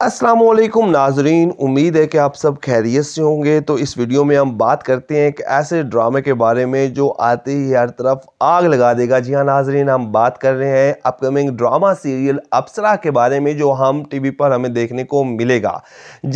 असलम नाजरीन उम्मीद है कि आप सब खैरियत से होंगे तो इस वीडियो में हम बात करते हैं कि ऐसे ड्रामे के बारे में जो आते ही हर तरफ आग लगा देगा जी हाँ नाजरीन हम बात कर रहे हैं अपकमिंग ड्रामा सीरियल अप्सरा के बारे में जो हम टीवी पर हमें देखने को मिलेगा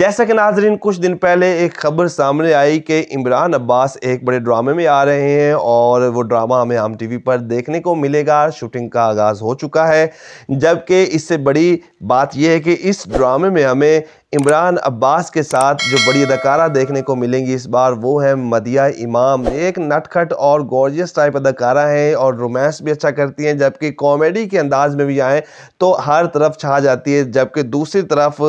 जैसा कि नाजरीन कुछ दिन पहले एक खबर सामने आई कि इमरान अब्बास एक बड़े ड्रामे में आ रहे हैं और वो ड्रामा हमें हम टी पर देखने को मिलेगा शूटिंग का आगाज़ हो चुका है जबकि इससे बड़ी बात यह है कि इस ड्रामे में हमें इमरान अब्बास के साथ जो बड़ी अदाकारा देखने को मिलेंगी इस बार वो है मदिया इमाम एक नटखट और गॉर्जियस टाइप अदाकारा है और रोमांस भी अच्छा करती हैं जबकि कॉमेडी के अंदाज में भी आएँ तो हर तरफ छा जाती है जबकि दूसरी तरफ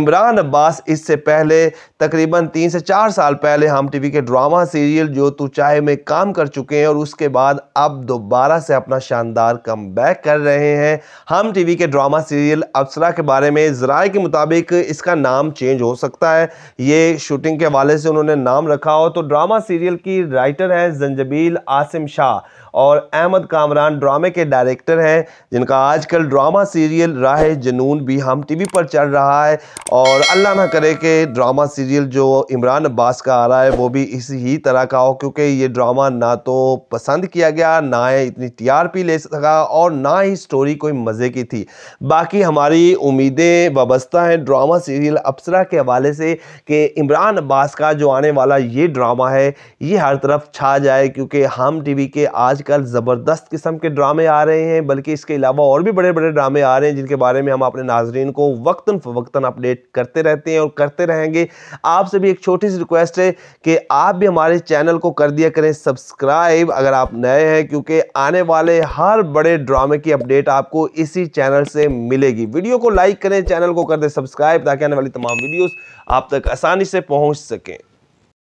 इमरान अब्बास इससे पहले तकरीबन तीन से चार साल पहले हम टीवी के ड्रामा सीरियल जो तू चाहे में काम कर चुके हैं और उसके बाद अब दोबारा से अपना शानदार कम कर रहे हैं हम टीवी के ड्रामा सीरियल अप्सरा के बारे में ज़राए के मुताबिक इसका का नाम चेंज हो सकता है ये शूटिंग के हवाले से उन्होंने नाम रखा हो तो ड्रामा सीरियल की राइटर है जंजबील आसिम शाह और अहमद कामरान ड्रामे के डायरेक्टर हैं जिनका आजकल ड्रामा सीरियल राह जनून भी हम टीवी पर चल रहा है और अल्लाह ना करे कि ड्रामा सीरियल जो इमरान अब्बास का आ रहा है वो भी इसी ही तरह का हो क्योंकि ये ड्रामा ना तो पसंद किया गया ना इतनी पी ले सका और ना ही स्टोरी कोई मज़े की थी बाकी हमारी उम्मीदें वाबस्ता हैं ड्रामा सीरियल अप्सरा के हवाले से कि इमरान अब्बास का जो आने वाला ये ड्रामा है ये हर तरफ छा जाए क्योंकि हम टीवी के आज आजकल ज़बरदस्त किस्म के ड्रामे आ रहे हैं बल्कि इसके अलावा और भी बड़े बड़े ड्रामे आ रहे हैं जिनके बारे में हम अपने नाजरन को वक्ता फ़वक्ता अपडेट करते रहते हैं और करते रहेंगे आपसे भी एक छोटी सी रिक्वेस्ट है कि आप भी हमारे चैनल को कर दिया करें सब्सक्राइब अगर आप नए हैं क्योंकि आने वाले हर बड़े ड्रामे की अपडेट आपको इसी चैनल से मिलेगी वीडियो को लाइक करें चैनल को कर दें सब्सक्राइब ताकि आने वाली तमाम वीडियोज़ आप तक आसानी से पहुँच सकें